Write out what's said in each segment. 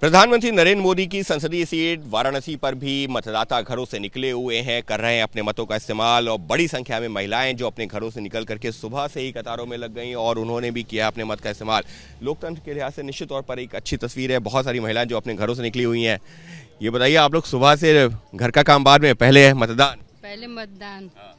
प्रधानमंत्री नरेंद्र मोदी की संसदीय सीट वाराणसी पर भी मतदाता घरों से निकले हुए हैं कर रहे हैं अपने मतों का इस्तेमाल और बड़ी संख्या में महिलाएं जो अपने घरों से निकल करके सुबह से ही कतारों में लग गई और उन्होंने भी किया अपने मत का इस्तेमाल लोकतंत्र के लिहाज से निश्चित तौर पर एक अच्छी तस्वीर है बहुत सारी महिलाएं जो अपने घरों से निकली हुई हैं ये बताइए आप लोग सुबह से घर का काम बाद में पहले है मतदान पहले मतदान हाँ,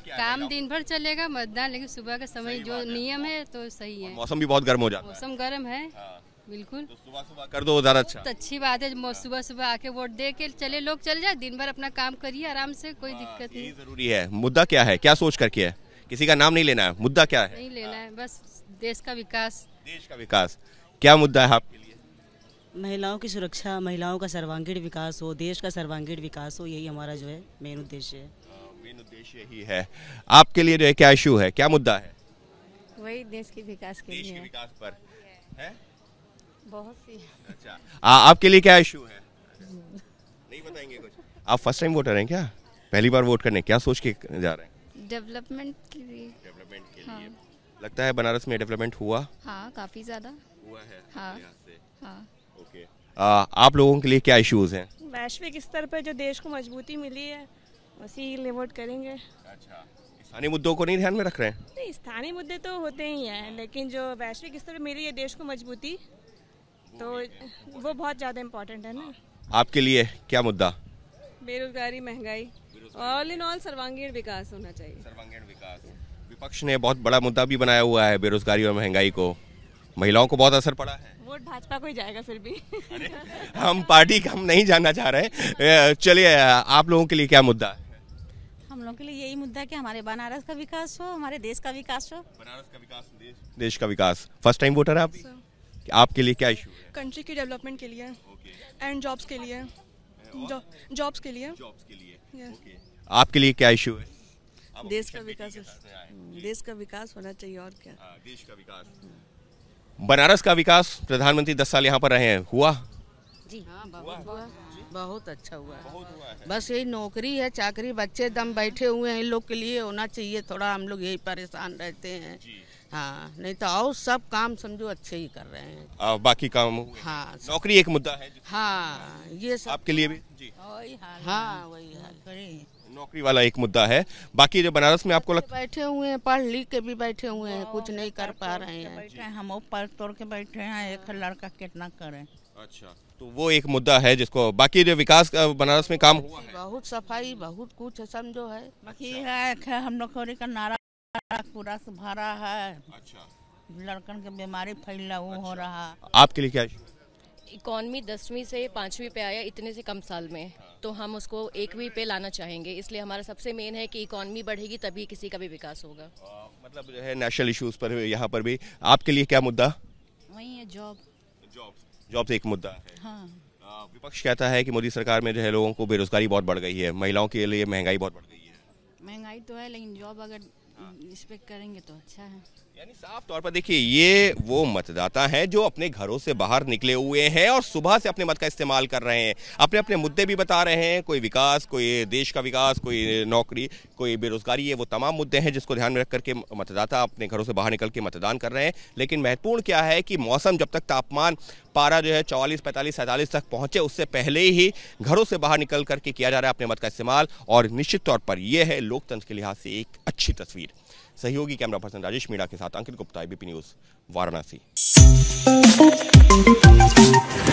काम दिन भर चलेगा मतदान लेकिन सुबह का समय जो नियम है तो सही है मौसम भी बहुत गर्म हो जाता है मौसम गर्म है हाँ। बिल्कुल तो सुबह सुबह कर दो ज़्यादा अच्छा अच्छी बात है सुबह सुबह आके वोट दे के चले लोग चल जाए दिन भर अपना काम करिए आराम से कोई हाँ, दिक्कत नहीं जरूरी है मुद्दा क्या है क्या सोच करके है किसी का नाम नहीं लेना है मुद्दा क्या है नहीं लेना है बस देश का विकास देश का विकास क्या मुद्दा है आपके लिए महिलाओं की सुरक्षा महिलाओं का सर्वांगीण विकास हो देश का सर्वांगीण विकास हो यही हमारा जो है मेन उद्देश्य है मेन हाँ, उद्देश्य यही है आपके लिए जो है क्या इशू है क्या मुद्दा है वही देश के विकास के लिए विकास पर है? बहुत सी अच्छा आपके लिए क्या इशू है नहीं बताएंगे कुछ आप फर्स्ट टाइम वोटर हैं क्या पहली बार वोट करने क्या सोच के जा रहे हैं डेवलपमेंट के लिए डेवलपमेंट के हाँ। लिए लगता है बनारस में डेवलपमेंट हुआ हाँ काफी ज्यादा हुआ है हाँ, हाँ। ओके आ, आप लोगों के लिए क्या इश्यूज हैं वैश्विक स्तर पर जो देश को मजबूती मिली है उसी लिए वोट करेंगे अच्छा स्थानीय मुद्दों को नहीं ध्यान में रख रहे हैं नहीं स्थानीय मुद्दे तो होते ही हैं लेकिन जो वैश्विक स्तर पर मिली है देश को मजबूती तो वो बहुत ज़्यादा इम्पोर्टेंट है ना हाँ। आपके लिए क्या मुद्दा बेरोजगारी महंगाई ऑल इन ऑल सर्वांगीण विकास होना चाहिए सर्वांगीण विकास विपक्ष ने बहुत बड़ा मुद्दा भी बनाया हुआ है बेरोजगारी और महंगाई को महिलाओं को बहुत असर पड़ा है वोट भाजपा को ही जाएगा फिर भी हम पार्टी का हम नहीं जानना चाह रहे चलिए आप लोगों के लिए क्या मुद्दा है हम लोगों के लिए यही मुद्दा है कि हमारे बनारस का विकास हो हमारे देश का विकास हो बनारस का विकास देश, देश का विकास फर्स्ट टाइम वोटर है आप आपके लिए क्या इशू है कंट्री की डेवलपमेंट के लिए एंड जॉब्स के लिए जॉब्स के लिए जॉब्स के लिए आपके लिए क्या इशू है देश का विकास देश का विकास होना चाहिए और क्या हाँ, देश का विकास बनारस का विकास प्रधानमंत्री दस साल यहाँ पर रहे हैं हुआ जी हाँ, बहुत हुआ बहुत अच्छा हुआ है बस यही नौकरी है चाकरी बच्चे दम बैठे हुए हैं इन लोग के लिए होना चाहिए थोड़ा हम लोग यही परेशान रहते हैं हाँ नहीं तो और सब काम समझो अच्छे ही कर रहे हैं आ, बाकी काम हाँ नौकरी एक मुद्दा है हाँ ये सब आपके लिए भी जी हाँ वही हाल नौकरी वाला एक मुद्दा है बाकी जो बनारस में आपको लग... बैठे हुए हैं पढ़ लिख के भी बैठे हुए हैं कुछ नहीं कर पा रहे हैं हम पढ़ तोड़ के बैठे हैं एक लड़का कितना करे अच्छा तो वो एक मुद्दा है जिसको बाकी जो विकास बनारस में काम हुआ है बहुत सफाई बहुत कुछ समझो है बाकी है हम लोग का नारा पूरा भरा है अच्छा लड़कन के बीमारी फैला वो हो अच्छा। रहा आपके लिए क्या इकॉनमी दसवीं से पाँचवीं पे आया इतने से कम साल में हाँ। तो हम उसको एकवीं पे लाना चाहेंगे इसलिए हमारा सबसे मेन है कि इकोनमी बढ़ेगी तभी किसी का भी विकास होगा मतलब जो है नेशनल इश्यूज पर यहाँ पर भी आपके लिए क्या मुद्दा वही है जॉब जॉब जॉब एक मुद्दा है हाँ। विपक्ष कहता है कि मोदी सरकार में जो है लोगों को बेरोजगारी बहुत बढ़ गई है महिलाओं के लिए महंगाई बहुत बढ़ गई है महंगाई तो है लेकिन जॉब अगर रिस्पेक्ट करेंगे तो अच्छा है यानी साफ तौर पर देखिए ये वो मतदाता हैं जो अपने घरों से बाहर निकले हुए हैं और सुबह से अपने मत का इस्तेमाल कर रहे हैं अपने अपने मुद्दे भी बता रहे हैं कोई विकास कोई देश का विकास कोई नौकरी कोई बेरोजगारी है वो तमाम मुद्दे हैं जिसको ध्यान में रख करके मतदाता अपने घरों से बाहर निकल के मतदान कर रहे हैं लेकिन महत्वपूर्ण क्या है कि मौसम जब तक तापमान पारा जो है चौवालीस पैंतालीस सैंतालीस तक पहुंचे उससे पहले ही घरों से बाहर निकल करके किया जा रहा है अपने मत का इस्तेमाल और निश्चित तौर पर यह है लोकतंत्र के लिहाज से एक अच्छी तस्वीर सहयोगी कैमरा पर्सन राजेश मीणा के साथ अंकित गुप्ता एबीपी न्यूज़ वाराणसी